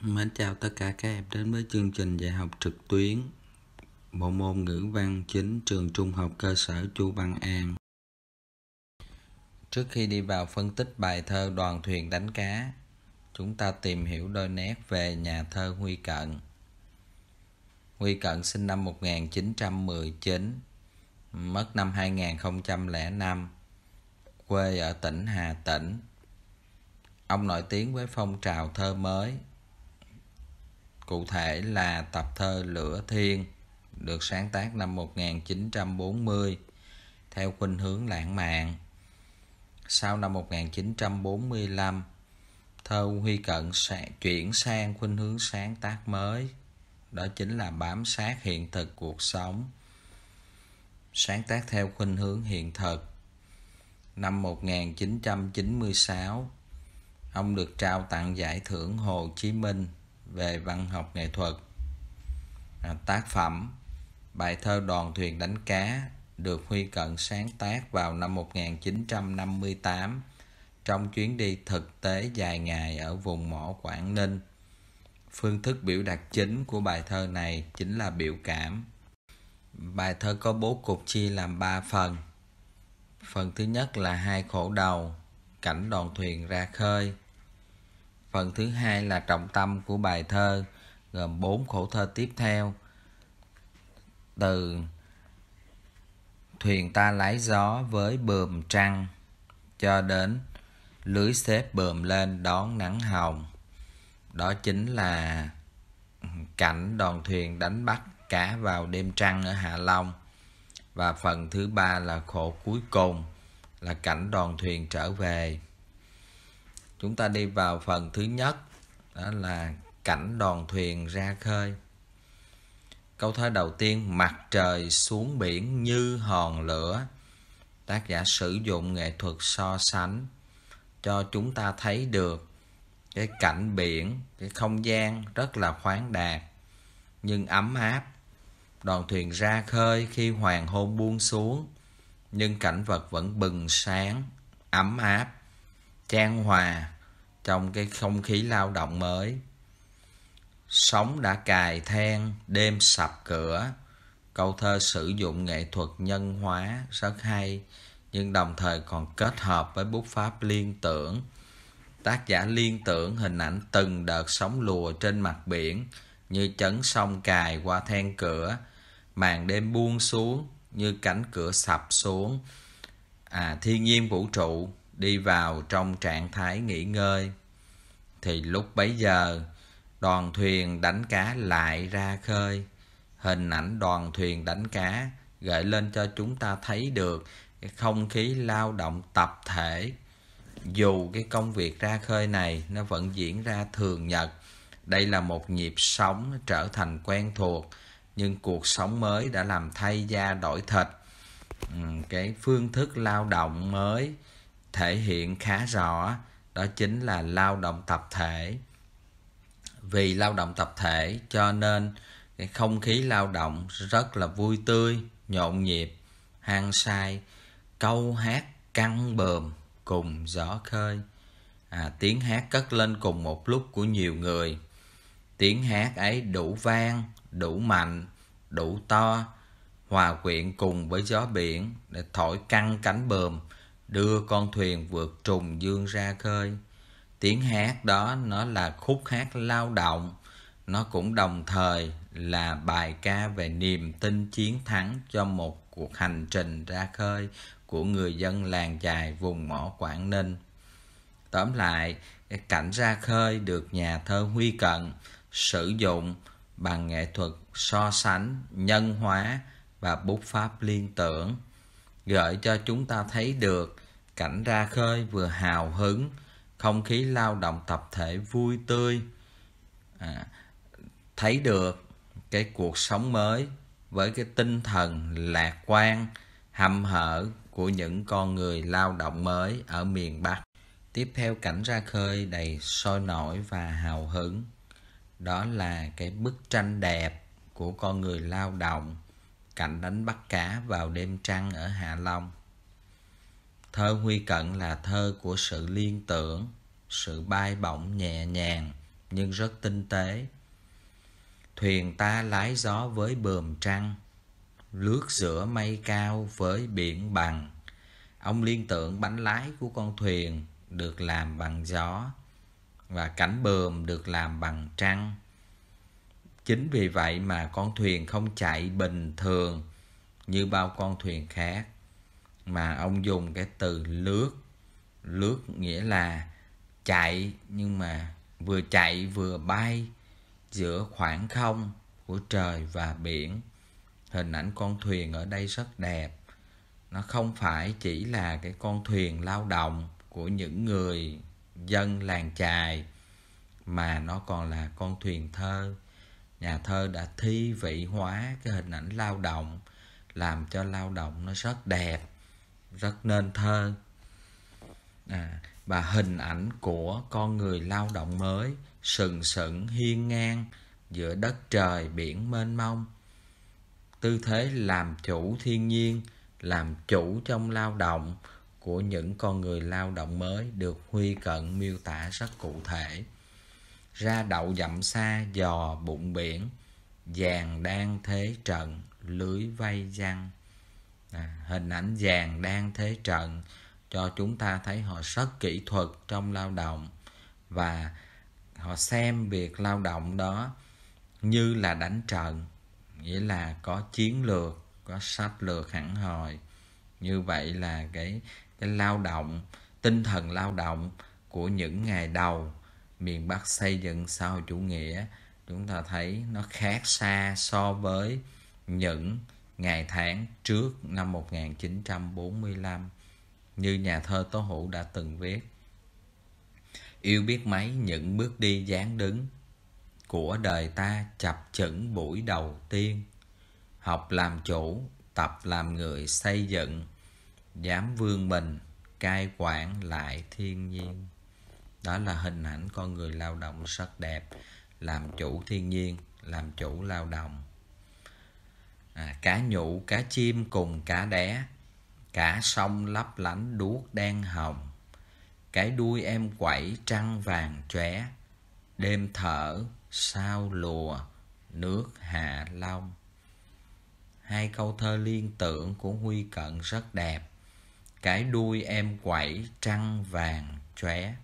Mến chào tất cả các em đến với chương trình dạy học trực tuyến Bộ môn ngữ văn chính trường trung học cơ sở Chu Văn An Trước khi đi vào phân tích bài thơ Đoàn thuyền đánh cá Chúng ta tìm hiểu đôi nét về nhà thơ Huy Cận Huy Cận sinh năm 1919 Mất năm 2005 Quê ở tỉnh Hà Tĩnh Ông nổi tiếng với phong trào thơ mới cụ thể là tập thơ Lửa Thiên được sáng tác năm 1940 theo khuynh hướng lãng mạn. Sau năm 1945, thơ Huy Cận sẽ chuyển sang khuynh hướng sáng tác mới, đó chính là bám sát hiện thực cuộc sống. Sáng tác theo khuynh hướng hiện thực. Năm 1996, ông được trao tặng giải thưởng Hồ Chí Minh về văn học nghệ thuật à, tác phẩm bài thơ đoàn thuyền đánh cá được Huy Cận sáng tác vào năm 1958 trong chuyến đi thực tế dài ngày ở vùng mỏ Quảng Ninh. Phương thức biểu đạt chính của bài thơ này chính là biểu cảm. Bài thơ có bố cục chia làm 3 phần. Phần thứ nhất là hai khổ đầu, cảnh đoàn thuyền ra khơi. Phần thứ hai là trọng tâm của bài thơ gồm bốn khổ thơ tiếp theo từ Thuyền ta lái gió với bờm trăng cho đến lưới xếp bờm lên đón nắng hồng. Đó chính là cảnh đoàn thuyền đánh bắt cá vào đêm trăng ở Hạ Long. Và phần thứ ba là khổ cuối cùng là cảnh đoàn thuyền trở về chúng ta đi vào phần thứ nhất đó là cảnh đoàn thuyền ra khơi câu thơ đầu tiên mặt trời xuống biển như hòn lửa tác giả sử dụng nghệ thuật so sánh cho chúng ta thấy được cái cảnh biển cái không gian rất là khoáng đạt nhưng ấm áp đoàn thuyền ra khơi khi hoàng hôn buông xuống nhưng cảnh vật vẫn bừng sáng ấm áp trang hòa trong cái không khí lao động mới sóng đã cài then đêm sập cửa câu thơ sử dụng nghệ thuật nhân hóa rất hay nhưng đồng thời còn kết hợp với bút pháp liên tưởng tác giả liên tưởng hình ảnh từng đợt sóng lùa trên mặt biển như chấn sông cài qua then cửa màn đêm buông xuống như cánh cửa sập xuống à, thiên nhiên vũ trụ đi vào trong trạng thái nghỉ ngơi thì lúc bấy giờ đoàn thuyền đánh cá lại ra khơi hình ảnh đoàn thuyền đánh cá gợi lên cho chúng ta thấy được cái không khí lao động tập thể dù cái công việc ra khơi này nó vẫn diễn ra thường nhật đây là một nhịp sống trở thành quen thuộc nhưng cuộc sống mới đã làm thay da đổi thịt cái phương thức lao động mới thể hiện khá rõ đó chính là lao động tập thể vì lao động tập thể cho nên cái không khí lao động rất là vui tươi nhộn nhịp hăng say câu hát căng bờm cùng gió khơi à, tiếng hát cất lên cùng một lúc của nhiều người tiếng hát ấy đủ vang đủ mạnh đủ to hòa quyện cùng với gió biển để thổi căng cánh bờm đưa con thuyền vượt trùng dương ra khơi. Tiếng hát đó nó là khúc hát lao động, nó cũng đồng thời là bài ca về niềm tin chiến thắng cho một cuộc hành trình ra khơi của người dân làng chài vùng mỏ Quảng Ninh. Tóm lại, cảnh ra khơi được nhà thơ Huy Cận sử dụng bằng nghệ thuật so sánh, nhân hóa và bút pháp liên tưởng gợi cho chúng ta thấy được cảnh ra khơi vừa hào hứng không khí lao động tập thể vui tươi à, thấy được cái cuộc sống mới với cái tinh thần lạc quan hầm hở của những con người lao động mới ở miền bắc tiếp theo cảnh ra khơi đầy sôi nổi và hào hứng đó là cái bức tranh đẹp của con người lao động cảnh đánh bắt cá vào đêm trăng ở Hạ Long. Thơ Huy Cận là thơ của sự liên tưởng, sự bay bổng nhẹ nhàng nhưng rất tinh tế. Thuyền ta lái gió với bờm trăng, lướt giữa mây cao với biển bằng. Ông liên tưởng bánh lái của con thuyền được làm bằng gió và cánh bờm được làm bằng trăng. Chính vì vậy mà con thuyền không chạy bình thường như bao con thuyền khác. Mà ông dùng cái từ lướt. Lướt nghĩa là chạy nhưng mà vừa chạy vừa bay giữa khoảng không của trời và biển. Hình ảnh con thuyền ở đây rất đẹp. Nó không phải chỉ là cái con thuyền lao động của những người dân làng chài mà nó còn là con thuyền thơ nhà thơ đã thi vị hóa cái hình ảnh lao động làm cho lao động nó rất đẹp rất nên thơ à, và hình ảnh của con người lao động mới sừng sững hiên ngang giữa đất trời biển mênh mông tư thế làm chủ thiên nhiên làm chủ trong lao động của những con người lao động mới được huy cận miêu tả rất cụ thể ra đậu dặm xa dò bụng biển vàng đang thế trận lưới vây văn à, hình ảnh vàng đang thế trận cho chúng ta thấy họ rất kỹ thuật trong lao động và họ xem việc lao động đó như là đánh trận nghĩa là có chiến lược có sách lược hẳn hòi như vậy là cái cái lao động tinh thần lao động của những ngày đầu miền Bắc xây dựng xã hội chủ nghĩa chúng ta thấy nó khác xa so với những ngày tháng trước năm 1945 như nhà thơ Tố Hữu đã từng viết. Yêu biết mấy những bước đi dáng đứng của đời ta chập chững buổi đầu tiên. Học làm chủ, tập làm người xây dựng, dám vương mình, cai quản lại thiên nhiên đó là hình ảnh con người lao động rất đẹp làm chủ thiên nhiên làm chủ lao động à, cá nhũ, cá chim cùng cá đẻ cả sông lấp lánh đuốc đen hồng cái đuôi em quẩy trăng vàng chóe đêm thở sao lùa nước hạ long hai câu thơ liên tưởng của huy cận rất đẹp cái đuôi em quẩy trăng vàng chóe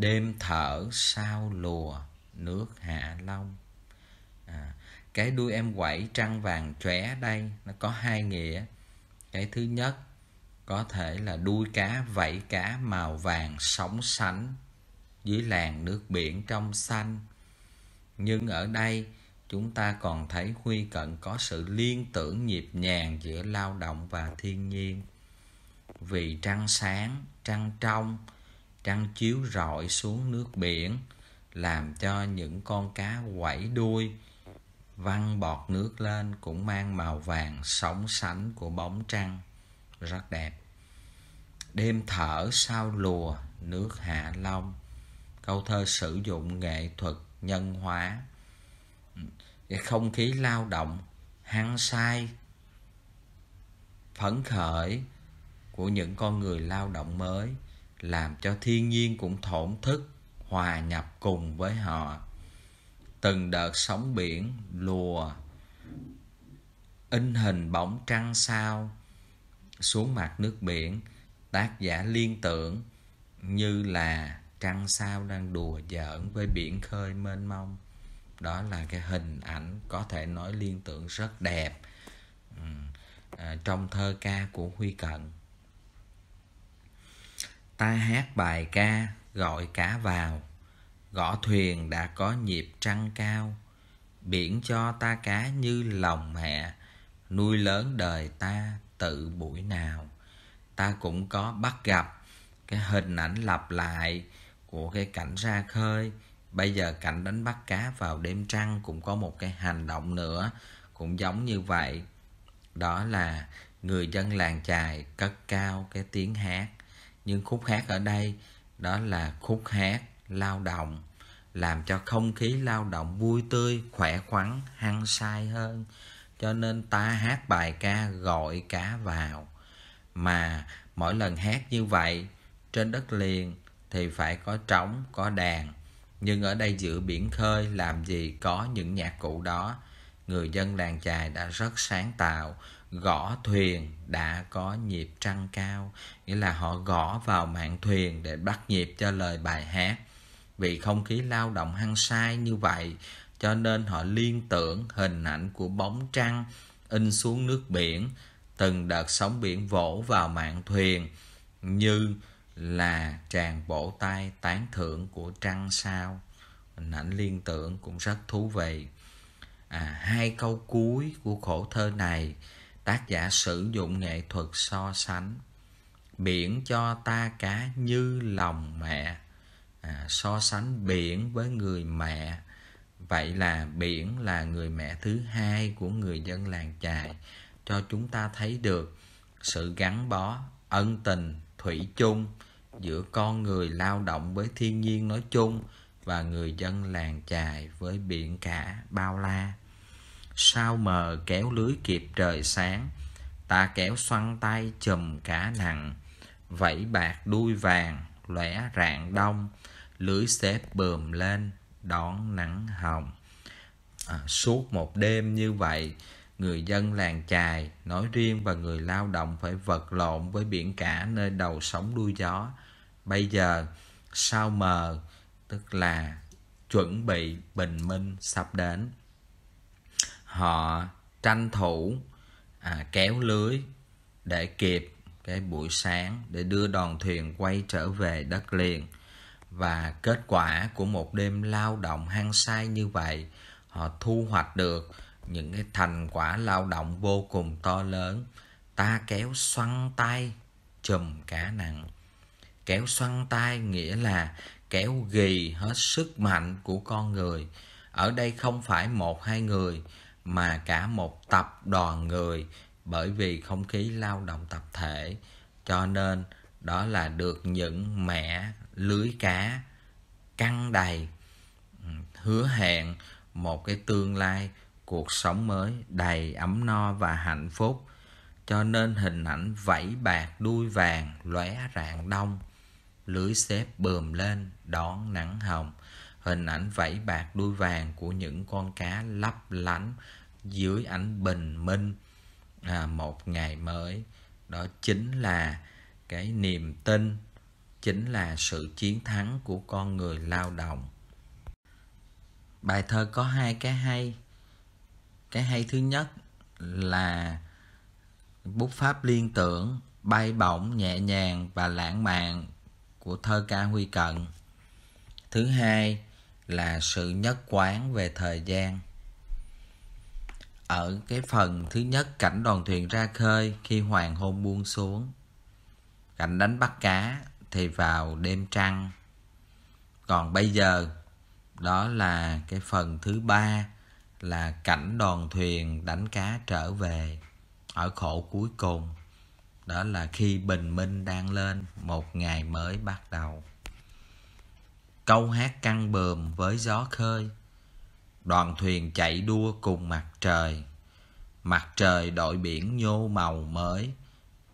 đêm thở sao lùa nước hạ long à, cái đuôi em quẩy trăng vàng chóe đây nó có hai nghĩa cái thứ nhất có thể là đuôi cá vẫy cá màu vàng sóng sánh dưới làn nước biển trong xanh nhưng ở đây chúng ta còn thấy huy cận có sự liên tưởng nhịp nhàng giữa lao động và thiên nhiên vì trăng sáng trăng trong trăng chiếu rọi xuống nước biển làm cho những con cá quẩy đuôi văng bọt nước lên cũng mang màu vàng sóng sánh của bóng trăng rất đẹp đêm thở sao lùa nước hạ long câu thơ sử dụng nghệ thuật nhân hóa cái không khí lao động hăng say phấn khởi của những con người lao động mới làm cho thiên nhiên cũng thổn thức hòa nhập cùng với họ từng đợt sóng biển lùa in hình bóng trăng sao xuống mặt nước biển tác giả liên tưởng như là trăng sao đang đùa giỡn với biển khơi mênh mông đó là cái hình ảnh có thể nói liên tưởng rất đẹp ừ, à, trong thơ ca của huy cận ta hát bài ca gọi cả vào gõ thuyền đã có nhịp trăng cao biển cho ta cá như lòng mẹ nuôi lớn đời ta tự buổi nào ta cũng có bắt gặp cái hình ảnh lặp lại của cái cảnh ra khơi bây giờ cảnh đánh bắt cá vào đêm trăng cũng có một cái hành động nữa cũng giống như vậy đó là người dân làng chài cất cao cái tiếng hát nhưng khúc hát ở đây đó là khúc hát lao động làm cho không khí lao động vui tươi khỏe khoắn hăng say hơn cho nên ta hát bài ca gọi cá vào mà mỗi lần hát như vậy trên đất liền thì phải có trống có đàn nhưng ở đây giữa biển khơi làm gì có những nhạc cụ đó người dân làng chài đã rất sáng tạo gõ thuyền đã có nhịp trăng cao nghĩa là họ gõ vào mạng thuyền để bắt nhịp cho lời bài hát vì không khí lao động hăng say như vậy cho nên họ liên tưởng hình ảnh của bóng trăng in xuống nước biển từng đợt sóng biển vỗ vào mạn thuyền như là tràn bổ tay tán thưởng của trăng sao hình ảnh liên tưởng cũng rất thú vị à, hai câu cuối của khổ thơ này tác giả sử dụng nghệ thuật so sánh biển cho ta cá như lòng mẹ à, so sánh biển với người mẹ vậy là biển là người mẹ thứ hai của người dân làng chài cho chúng ta thấy được sự gắn bó ân tình thủy chung giữa con người lao động với thiên nhiên nói chung và người dân làng chài với biển cả bao la sao mờ kéo lưới kịp trời sáng ta kéo xoăn tay chùm cả nặng vẫy bạc đuôi vàng lẻ rạng đông lưới xếp bườm lên đón nắng hồng à, suốt một đêm như vậy người dân làng chài nói riêng và người lao động phải vật lộn với biển cả nơi đầu sóng đuôi gió bây giờ sao mờ tức là chuẩn bị bình minh sắp đến họ tranh thủ à, kéo lưới để kịp cái buổi sáng để đưa đoàn thuyền quay trở về đất liền và kết quả của một đêm lao động hăng say như vậy họ thu hoạch được những cái thành quả lao động vô cùng to lớn ta kéo xoăn tay chùm cá nặng kéo xoăn tay nghĩa là kéo gì hết sức mạnh của con người ở đây không phải một hai người mà cả một tập đoàn người bởi vì không khí lao động tập thể cho nên đó là được những mẻ lưới cá căng đầy ừ, hứa hẹn một cái tương lai cuộc sống mới đầy ấm no và hạnh phúc cho nên hình ảnh vẫy bạc đuôi vàng lóe rạng đông lưới xếp bườm lên đón nắng hồng hình ảnh vẫy bạc đuôi vàng của những con cá lấp lánh dưới ánh bình minh à, một ngày mới đó chính là cái niềm tin chính là sự chiến thắng của con người lao động bài thơ có hai cái hay cái hay thứ nhất là bút pháp liên tưởng bay bổng nhẹ nhàng và lãng mạn của thơ ca huy cận thứ hai là sự nhất quán về thời gian ở cái phần thứ nhất cảnh đoàn thuyền ra khơi khi hoàng hôn buông xuống. Cảnh đánh bắt cá thì vào đêm trăng. Còn bây giờ đó là cái phần thứ ba là cảnh đoàn thuyền đánh cá trở về ở khổ cuối cùng. Đó là khi bình minh đang lên, một ngày mới bắt đầu. Câu hát căng bờm với gió khơi Đoàn thuyền chạy đua cùng mặt trời Mặt trời đội biển nhô màu mới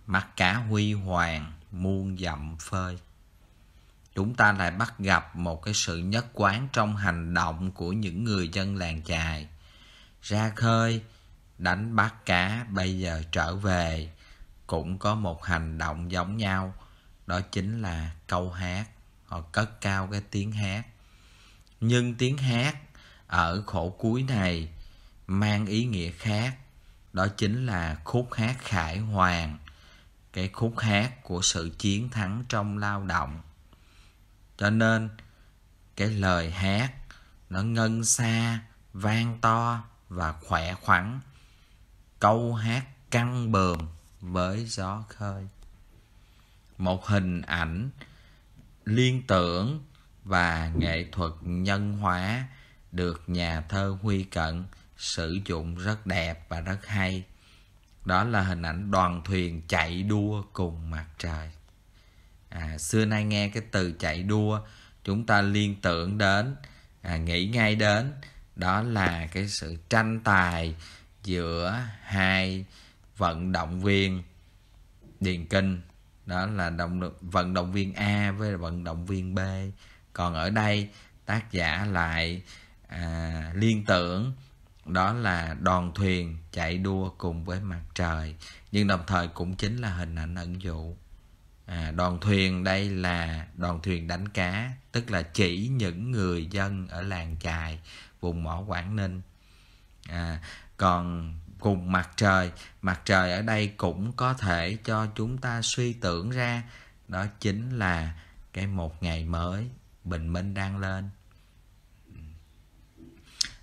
Mặt cá huy hoàng muôn dặm phơi Chúng ta lại bắt gặp một cái sự nhất quán trong hành động của những người dân làng chài Ra khơi, đánh bắt cá bây giờ trở về Cũng có một hành động giống nhau Đó chính là câu hát Họ cất cao cái tiếng hát Nhưng tiếng hát ở khổ cuối này mang ý nghĩa khác đó chính là khúc hát khải hoàng cái khúc hát của sự chiến thắng trong lao động cho nên cái lời hát nó ngân xa vang to và khỏe khoắn câu hát căng bờm với gió khơi một hình ảnh liên tưởng và nghệ thuật nhân hóa được nhà thơ Huy Cận sử dụng rất đẹp và rất hay. Đó là hình ảnh đoàn thuyền chạy đua cùng mặt trời. À, xưa nay nghe cái từ chạy đua chúng ta liên tưởng đến à, nghĩ ngay đến đó là cái sự tranh tài giữa hai vận động viên điền kinh đó là động vận động viên A với vận động viên B còn ở đây tác giả lại à, liên tưởng đó là đoàn thuyền chạy đua cùng với mặt trời nhưng đồng thời cũng chính là hình ảnh ẩn dụ à, đoàn thuyền đây là đoàn thuyền đánh cá tức là chỉ những người dân ở làng chài vùng mỏ quảng ninh à, còn cùng mặt trời mặt trời ở đây cũng có thể cho chúng ta suy tưởng ra đó chính là cái một ngày mới bình minh đang lên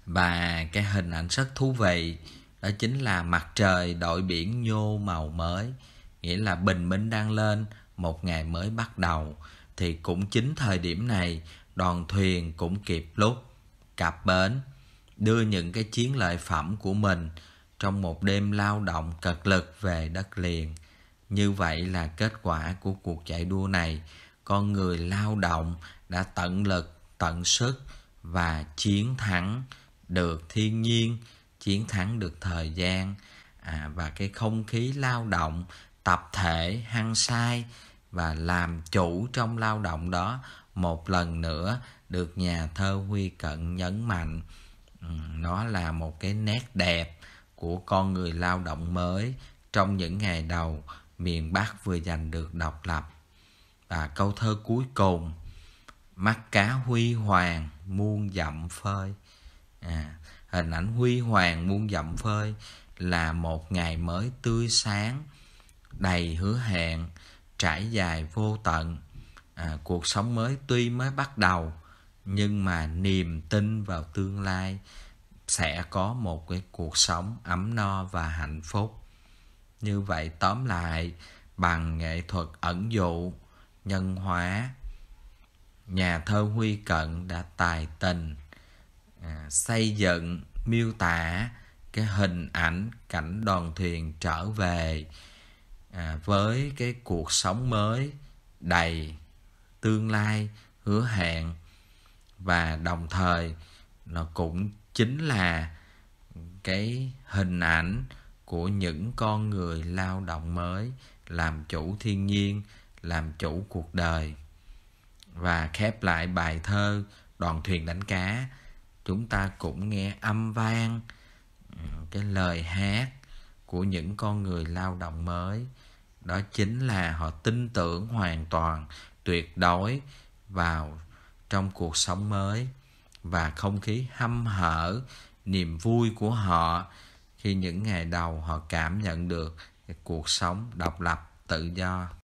và cái hình ảnh rất thú vị đó chính là mặt trời đội biển nhô màu mới nghĩa là bình minh đang lên một ngày mới bắt đầu thì cũng chính thời điểm này đoàn thuyền cũng kịp lúc cập bến đưa những cái chiến lợi phẩm của mình trong một đêm lao động cật lực về đất liền như vậy là kết quả của cuộc chạy đua này con người lao động đã tận lực tận sức và chiến thắng được thiên nhiên chiến thắng được thời gian à, và cái không khí lao động tập thể hăng say và làm chủ trong lao động đó một lần nữa được nhà thơ huy cận nhấn mạnh ừ, nó là một cái nét đẹp của con người lao động mới trong những ngày đầu miền bắc vừa giành được độc lập và câu thơ cuối cùng mắt cá huy hoàng muôn dặm phơi à, hình ảnh huy hoàng muôn dặm phơi là một ngày mới tươi sáng đầy hứa hẹn trải dài vô tận à, cuộc sống mới tuy mới bắt đầu nhưng mà niềm tin vào tương lai sẽ có một cái cuộc sống ấm no và hạnh phúc như vậy tóm lại bằng nghệ thuật ẩn dụ nhân hóa nhà thơ huy cận đã tài tình À, xây dựng miêu tả cái hình ảnh cảnh đoàn thuyền trở về à, với cái cuộc sống mới đầy tương lai hứa hẹn và đồng thời nó cũng chính là cái hình ảnh của những con người lao động mới làm chủ thiên nhiên làm chủ cuộc đời và khép lại bài thơ đoàn thuyền đánh cá chúng ta cũng nghe âm vang cái lời hát của những con người lao động mới đó chính là họ tin tưởng hoàn toàn tuyệt đối vào trong cuộc sống mới và không khí hâm hở niềm vui của họ khi những ngày đầu họ cảm nhận được cuộc sống độc lập tự do